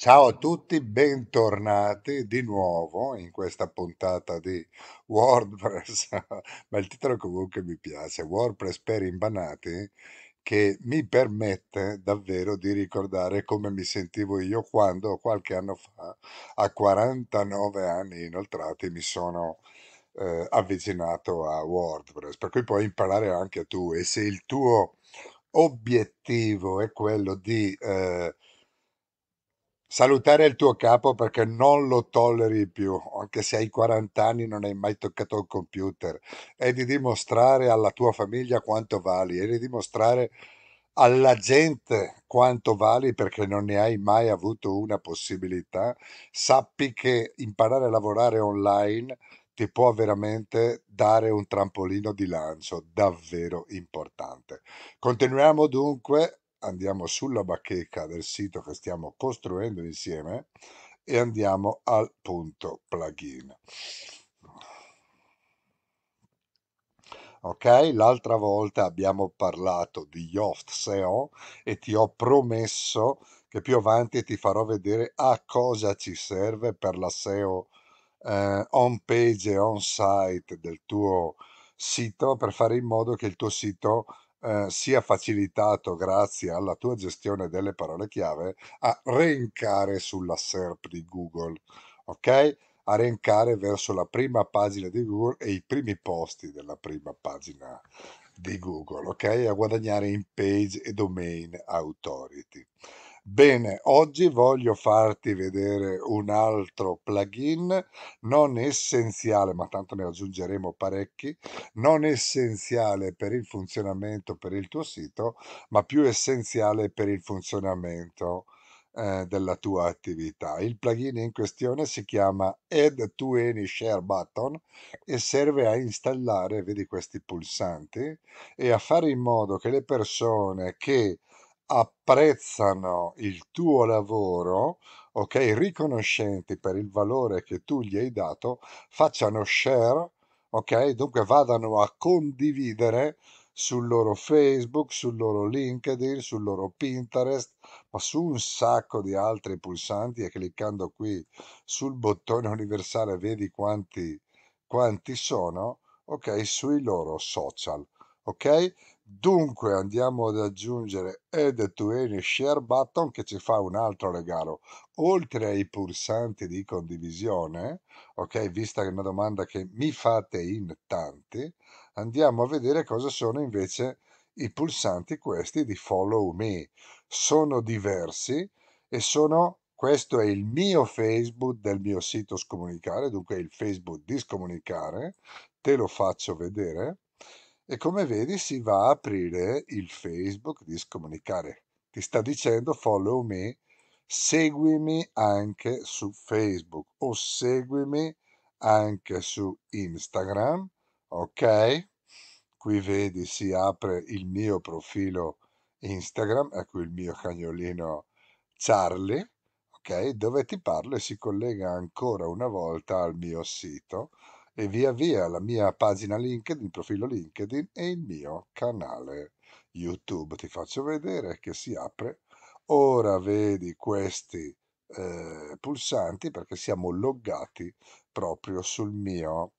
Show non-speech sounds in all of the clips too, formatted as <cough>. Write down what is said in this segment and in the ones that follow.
Ciao a tutti, bentornati di nuovo in questa puntata di WordPress, <laughs> ma il titolo comunque mi piace, WordPress per imbanati, che mi permette davvero di ricordare come mi sentivo io quando qualche anno fa, a 49 anni inoltrati, mi sono eh, avvicinato a WordPress, per cui puoi imparare anche tu e se il tuo obiettivo è quello di... Eh, salutare il tuo capo perché non lo tolleri più, anche se hai 40 anni e non hai mai toccato il computer, e di dimostrare alla tua famiglia quanto vali, e di dimostrare alla gente quanto vali perché non ne hai mai avuto una possibilità, sappi che imparare a lavorare online ti può veramente dare un trampolino di lancio davvero importante. Continuiamo dunque andiamo sulla bacheca del sito che stiamo costruendo insieme e andiamo al punto plugin. ok? L'altra volta abbiamo parlato di Yoft SEO e ti ho promesso che più avanti ti farò vedere a cosa ci serve per la SEO eh, on page e on site del tuo sito per fare in modo che il tuo sito eh, sia facilitato grazie alla tua gestione delle parole chiave a rencare sulla SERP di Google, ok? A rencare verso la prima pagina di Google e i primi posti della prima pagina di Google, ok? A guadagnare in page e domain authority. Bene, oggi voglio farti vedere un altro plugin non essenziale, ma tanto ne aggiungeremo parecchi, non essenziale per il funzionamento per il tuo sito, ma più essenziale per il funzionamento eh, della tua attività. Il plugin in questione si chiama Add to Any Share Button e serve a installare, vedi questi pulsanti, e a fare in modo che le persone che apprezzano il tuo lavoro, ok, riconoscenti per il valore che tu gli hai dato, facciano share, ok, dunque vadano a condividere sul loro Facebook, sul loro LinkedIn, sul loro Pinterest, ma su un sacco di altri pulsanti e cliccando qui sul bottone universale vedi quanti, quanti sono, ok, sui loro social, ok? Dunque andiamo ad aggiungere Add to any share button che ci fa un altro regalo. Oltre ai pulsanti di condivisione, ok, vista che è una domanda che mi fate in tanti, andiamo a vedere cosa sono invece i pulsanti questi di Follow Me. Sono diversi e sono questo è il mio Facebook del mio sito scomunicare, dunque il Facebook di scomunicare, te lo faccio vedere e come vedi si va a aprire il Facebook di Scomunicare. Ti sta dicendo follow me, seguimi anche su Facebook o seguimi anche su Instagram, ok? Qui vedi si apre il mio profilo Instagram, ecco il mio cagnolino Charlie, ok? Dove ti parlo e si collega ancora una volta al mio sito e via via la mia pagina LinkedIn, il profilo LinkedIn e il mio canale YouTube. Ti faccio vedere che si apre. Ora vedi questi eh, pulsanti perché siamo loggati proprio sul mio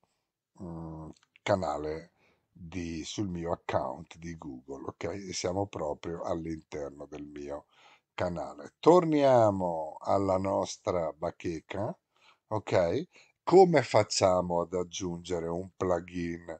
mh, mm, canale di, sul mio account di Google, ok? siamo proprio all'interno del mio canale. Torniamo alla nostra bacheca, ok? come facciamo ad aggiungere un plugin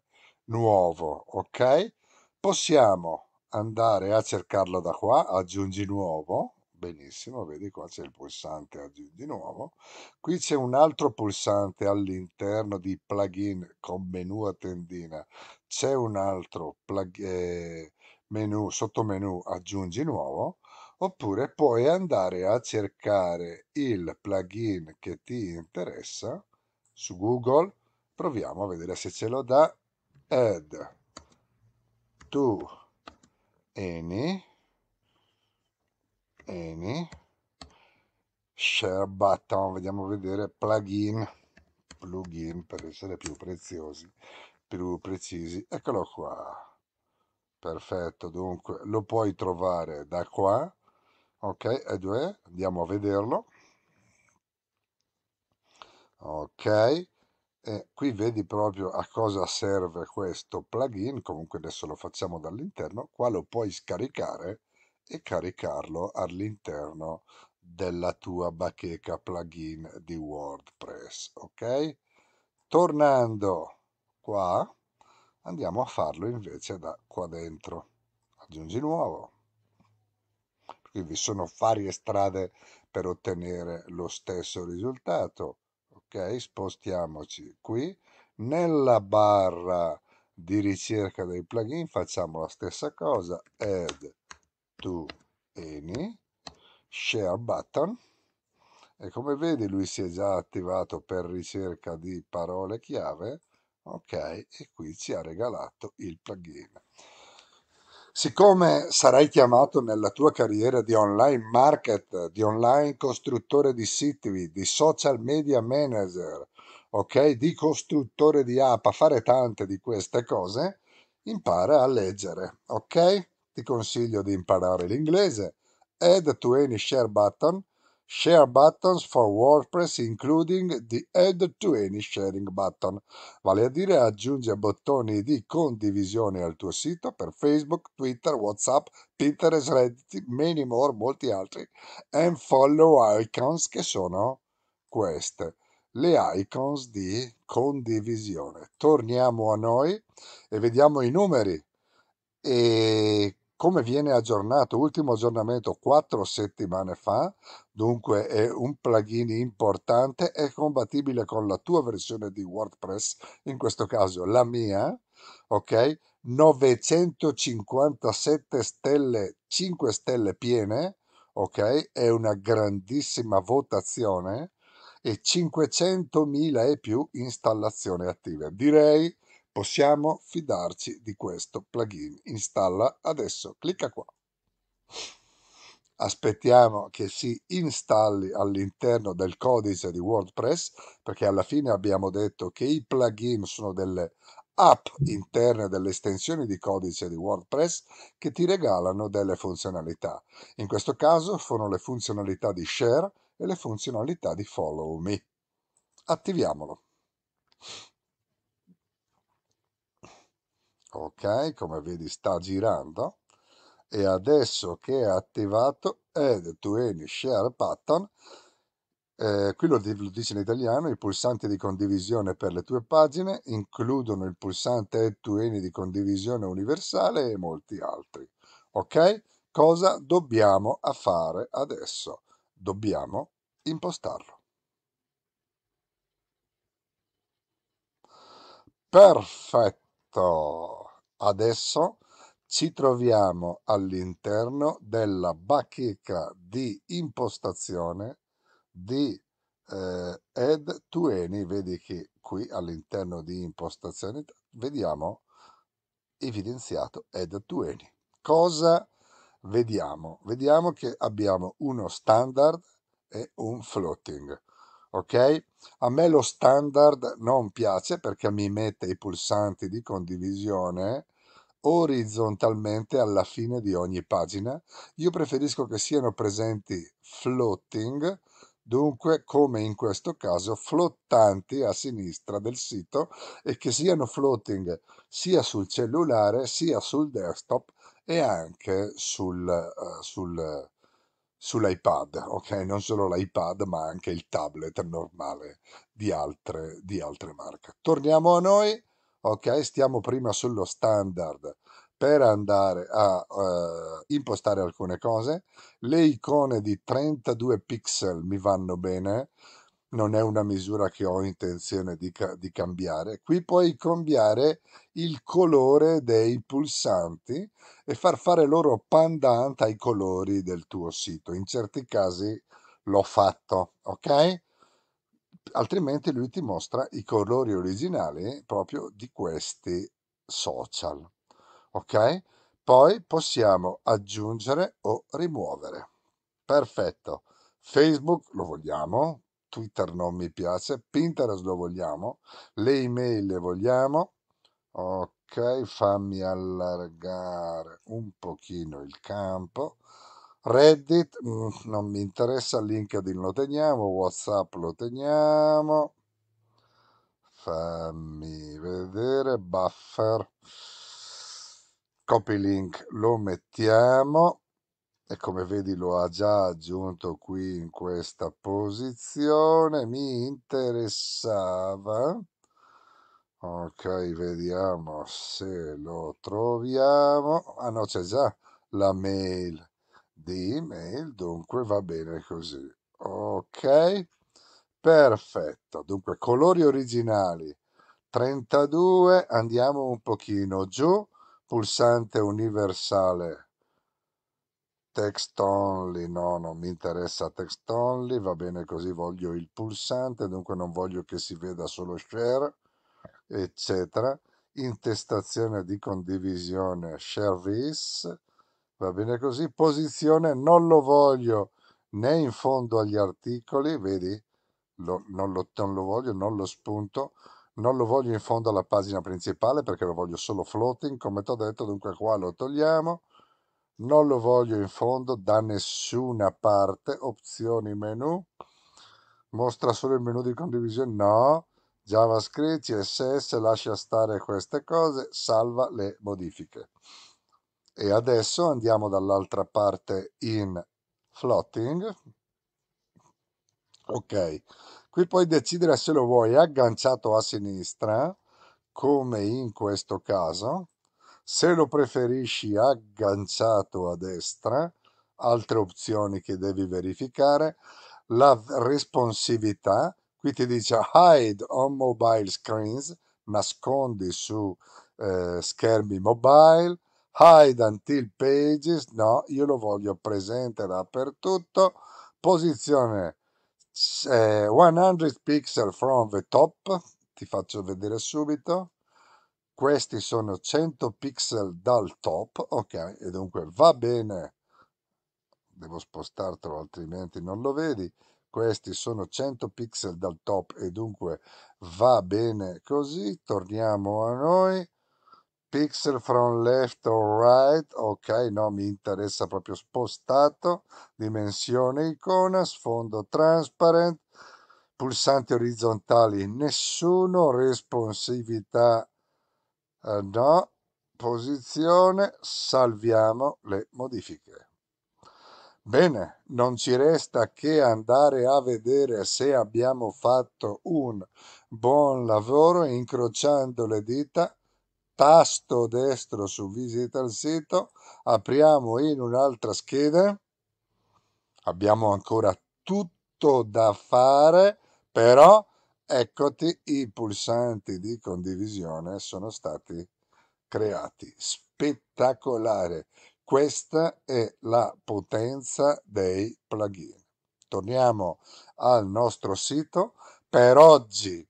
nuovo, ok? Possiamo andare a cercarlo da qua, aggiungi nuovo, benissimo, vedi qua c'è il pulsante aggiungi nuovo, qui c'è un altro pulsante all'interno di plugin con menu a tendina, c'è un altro plug, eh, menu, sottomenu aggiungi nuovo, oppure puoi andare a cercare il plugin che ti interessa su Google, proviamo a vedere se ce lo dà. Add to any, any share button, vediamo vedere plugin, plugin per essere più preziosi, più precisi. Eccolo qua. Perfetto, dunque lo puoi trovare da qua. Ok, e due, andiamo a vederlo ok e qui vedi proprio a cosa serve questo plugin comunque adesso lo facciamo dall'interno qua lo puoi scaricare e caricarlo all'interno della tua bacheca plugin di wordpress ok tornando qua andiamo a farlo invece da qua dentro aggiungi nuovo qui vi sono varie strade per ottenere lo stesso risultato Ok, spostiamoci qui. Nella barra di ricerca dei plugin facciamo la stessa cosa. Add to any share button e come vedi lui si è già attivato per ricerca di parole chiave ok e qui ci ha regalato il plugin Siccome sarai chiamato nella tua carriera di online market, di online costruttore di siti, di social media manager, ok, di costruttore di app, a fare tante di queste cose, impara a leggere, ok? Ti consiglio di imparare l'inglese. Add to any share button Share buttons for WordPress including the Add to any sharing button, vale a dire aggiunge bottoni di condivisione al tuo sito per Facebook, Twitter, WhatsApp, Pinterest, Reddit, many more, molti altri, and follow icons che sono queste le icons di condivisione. Torniamo a noi e vediamo i numeri. E come viene aggiornato, ultimo aggiornamento quattro settimane fa, dunque è un plugin importante, è compatibile con la tua versione di WordPress, in questo caso la mia, ok? 957 stelle, 5 stelle piene, ok? È una grandissima votazione e 500.000 e più installazioni attive. Direi Possiamo fidarci di questo plugin. Installa adesso, clicca qua. Aspettiamo che si installi all'interno del codice di WordPress perché alla fine abbiamo detto che i plugin sono delle app interne delle estensioni di codice di WordPress che ti regalano delle funzionalità. In questo caso sono le funzionalità di share e le funzionalità di follow me. Attiviamolo ok come vedi sta girando e adesso che è attivato add to any share button eh, qui lo, lo, dice in italiano i pulsanti di condivisione per le tue pagine includono il pulsante add to any di condivisione universale e molti altri ok cosa dobbiamo fare adesso dobbiamo impostarlo perfetto Adesso ci troviamo all'interno della bacheca di impostazione di eh, Add to Vedi che qui all'interno di impostazione vediamo evidenziato Add to Cosa vediamo? Vediamo che abbiamo uno standard e un floating ok? A me lo standard non piace perché mi mette i pulsanti di condivisione orizzontalmente alla fine di ogni pagina. Io preferisco che siano presenti floating, dunque come in questo caso flottanti a sinistra del sito e che siano floating sia sul cellulare sia sul desktop e anche sul, uh, sul, sull'iPad, ok? Non solo l'iPad, ma anche il tablet normale di altre, di altre marche. Torniamo a noi, ok? Stiamo prima sullo standard per andare a uh, impostare alcune cose. Le icone di 32 pixel mi vanno bene non è una misura che ho intenzione di, ca di, cambiare. Qui puoi cambiare il colore dei pulsanti e far fare loro pandant ai colori del tuo sito. In certi casi l'ho fatto, ok? Altrimenti lui ti mostra i colori originali proprio di questi social, ok? Poi possiamo aggiungere o rimuovere. Perfetto. Facebook lo vogliamo, Twitter non mi piace, Pinterest lo vogliamo, le email le vogliamo. Ok, fammi allargare un pochino il campo. Reddit mm, non mi interessa, LinkedIn lo teniamo, WhatsApp lo teniamo. Fammi vedere, buffer. Copy link lo mettiamo e come vedi lo ha già aggiunto qui in questa posizione mi interessava ok vediamo se lo troviamo ah no c'è già la mail di email dunque va bene così ok perfetto dunque colori originali 32 andiamo un pochino giù pulsante universale text only, no, non mi interessa text only, va bene così, voglio il pulsante, dunque non voglio che si veda solo share, eccetera. Intestazione di condivisione, share this, va bene così. Posizione non lo voglio né in fondo agli articoli, vedi, lo, non, lo, non lo voglio, non lo spunto, non lo voglio in fondo alla pagina principale perché lo voglio solo floating, come ti ho detto, dunque qua lo togliamo non lo voglio in fondo da nessuna parte. Opzioni menu. Mostra solo il menu di condivisione. No. JavaScript, CSS, lascia stare queste cose, salva le modifiche. E adesso andiamo dall'altra parte in floating. Ok, qui puoi decidere se lo vuoi agganciato a sinistra, come in questo caso, se lo preferisci agganciato a destra, altre opzioni che devi verificare, la responsività, qui ti dice hide on mobile screens, nascondi su eh, schermi mobile, hide until pages, no, io lo voglio presente dappertutto, posizione eh, 100 pixel from the top, ti faccio vedere subito, questi sono 100 pixel dal top ok e dunque va bene devo spostartelo altrimenti non lo vedi questi sono 100 pixel dal top e dunque va bene così torniamo a noi pixel from left or right ok no mi interessa proprio spostato dimensione icona sfondo transparent pulsanti orizzontali nessuno responsività eh, no posizione salviamo le modifiche Bene, non ci resta che andare a vedere se abbiamo fatto un buon lavoro incrociando le dita. Tasto destro su visita al sito, apriamo in un'altra scheda. Abbiamo ancora tutto da fare, però Eccoti i pulsanti di condivisione sono stati creati. Spettacolare. Questa è la potenza dei plugin. Torniamo al nostro sito. Per oggi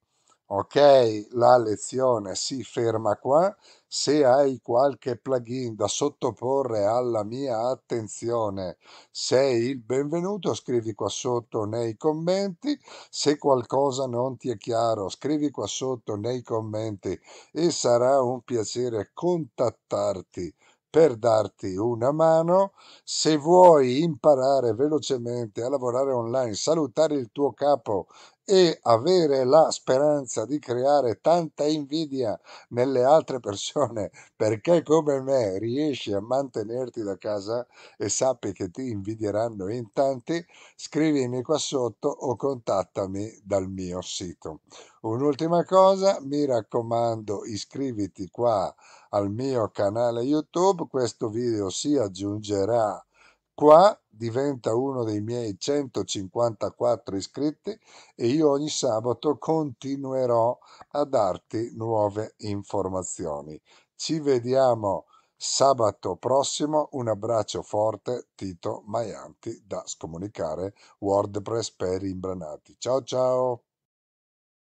Ok, la lezione si ferma qua. Se hai qualche plugin da sottoporre alla mia attenzione, sei il benvenuto, scrivi qua sotto nei commenti. Se qualcosa non ti è chiaro, scrivi qua sotto nei commenti e sarà un piacere contattarti per darti una mano. Se vuoi imparare velocemente a lavorare online, salutare il tuo capo e avere la speranza di creare tanta invidia nelle altre persone <laughs> perché come me riesci a mantenerti da casa e sappi che ti invidieranno in tanti, scrivimi qua sotto o contattami dal mio sito. Un'ultima cosa, mi raccomando iscriviti qua al mio canale YouTube, questo video si aggiungerà Qua diventa uno dei miei 154 iscritti e io ogni sabato continuerò a darti nuove informazioni. Ci vediamo sabato prossimo. Un abbraccio forte, Tito Maianti da Scomunicare WordPress per imbranati. Ciao ciao!